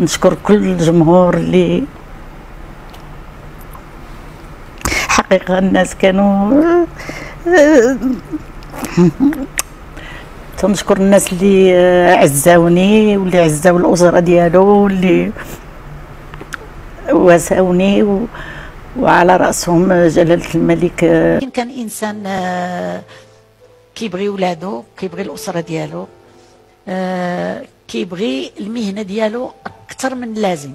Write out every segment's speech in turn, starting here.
نشكر كل الجمهور اللي حقيقة الناس كانوا تنشكر الناس اللي عزاوني واللي عزاو الأسرة ديالو واللي واساوني و... وعلى رأسهم جلالة الملك كان إنسان آه، كيبغي ولادو كيبغي الأسرة ديالو آه، كيبغي المهنة ديالو أكثر من اللازم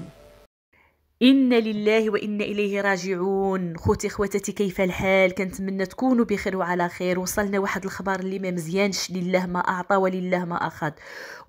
إنا لله وإنا إليه راجعون خوتي خواتاتي كيف الحال كنتمنى تكونوا بخير وعلى خير وصلنا واحد الخبر اللي ما مزيانش لله ما أعطى ولله ما أخذ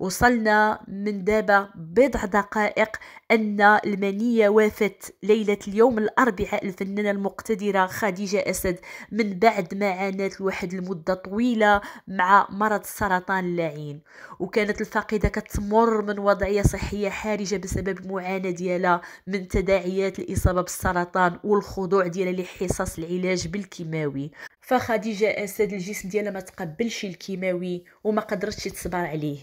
وصلنا من دابا بضع دقائق أن المنية وافت ليلة اليوم الأربعاء الفنانة المقتدرة خديجة أسد من بعد ما عانت لواحد المدة طويلة مع مرض السرطان اللعين وكانت الفقيدة كتمر من وضعية صحية حرجة بسبب المعاناة ديالها من تداعيات الإصابة بالسرطان والخضوع ديالها لحصص العلاج بالكيماوي فخديجة أسد الجسم ديالها ما تقبلش الكيماوي وما قدرتش تصبر عليه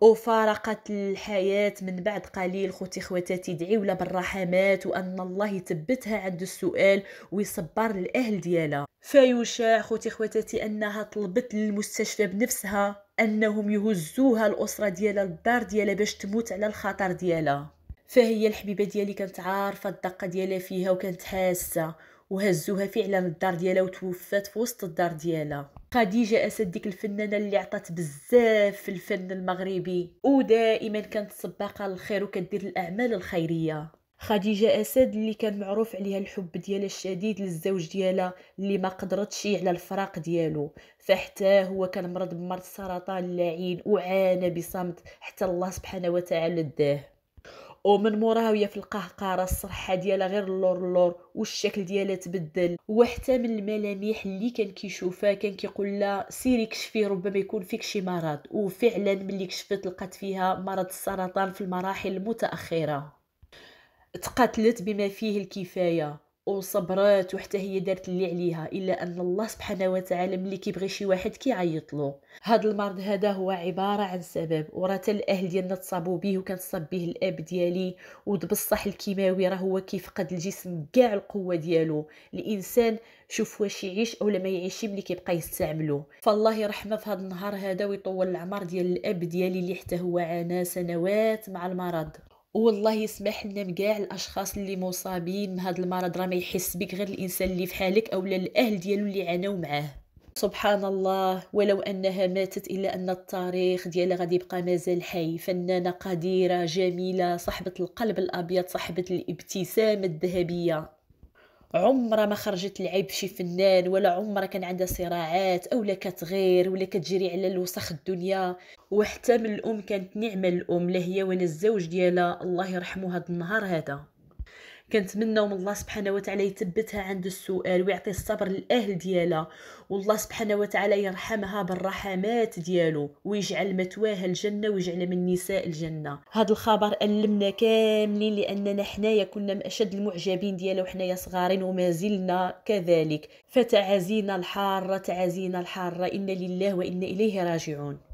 وفارقت الحياة من بعد قليل خوتي خواتاتي دعيو لها بالرحمات وأن الله يثبتها عند السؤال ويصبر الأهل ديالها فيشاع خوتي خواتاتي أنها طلبت للمستشفى بنفسها أنهم يهزوها الأسرة ديالها الدار ديالها باش تموت على الخطر ديالها فهي الحبيبه ديالي كانت عارفه الدقه ديالها فيها وكانت حاسه وهزوها فعلا الدار ديالها وتوفات في وسط الدار ديالها خديجه اسد ديك الفنانه اللي عطات بزاف في الفن المغربي ودائما كانت سباقه للخير وكدير الاعمال الخيريه خديجه اسد اللي كان معروف عليها الحب ديالها الشديد للزوج ديالها اللي ما قدرتش على الفراق ديالو فحتى هو كان مرض بمرض السرطان اللعين وعانى بصمت حتى الله سبحانه وتعالى داه ومن موراها وهي في القهقره الصرحه ديالها غير اللور اللور والشكل ديالها تبدل وحتى من الملامح اللي كان كيشوفها كان كيقول لها سيري كشفي ربما يكون فيك شي مرض وفعلا ملي كشفت لقات فيها مرض السرطان في المراحل المتاخره تقاتلت بما فيه الكفايه وصبرات وحتى هي دارت اللي عليها الا ان الله سبحانه وتعالى ملي كيبغي شي واحد كيعيط له هذا المرض هذا هو عباره عن سبب ورات الاهل ديالنا تصابوا به وكنصاب به الاب ديالي وبصح بصح الكيماوي راه هو كيفقد الجسم كاع القوه ديالو الانسان شوف واش يعيش اولا ما يعيش ملي كيبقى يستعملو فالله يرحمه في هذا النهار هذا ويطول العمر ديال الاب ديالي اللي حتى هو عانى سنوات مع المرض والله يسمح لنا كاع الاشخاص اللي مصابين بهذا المرض راه ما يحس بك غير الانسان اللي في حالك اولا الاهل ديالو اللي عانوا معاه سبحان الله ولو انها ماتت الا ان التاريخ ديالها غادي يبقى مازال حي فنانه قديره جميله صاحبه القلب الابيض صاحبه الابتسامه الذهبيه عمرها ما خرجت تلعب شي فنان ولا عمرها كان عندها صراعات اولا كتغير ولا كتجري على الوسخ الدنيا وحتى من الام كانت نعمه الام لا هي ولا الزوج ديالها الله يرحمه هذا النهار هذا كنتمناو من الله سبحانه وتعالى يثبتها عند السؤال ويعطي الصبر للاهل ديالها والله سبحانه وتعالى يرحمها بالرحمات ديالو ويجعل متواها الجنه ويجعل من نساء الجنه هذا الخبر المنا كاملين لاننا حنايا كنا من اشد المعجبين ديالو حنايا صغارين وما زلنا كذلك فتعازينا الحاره تعازينا الحاره انا لله وان اليه راجعون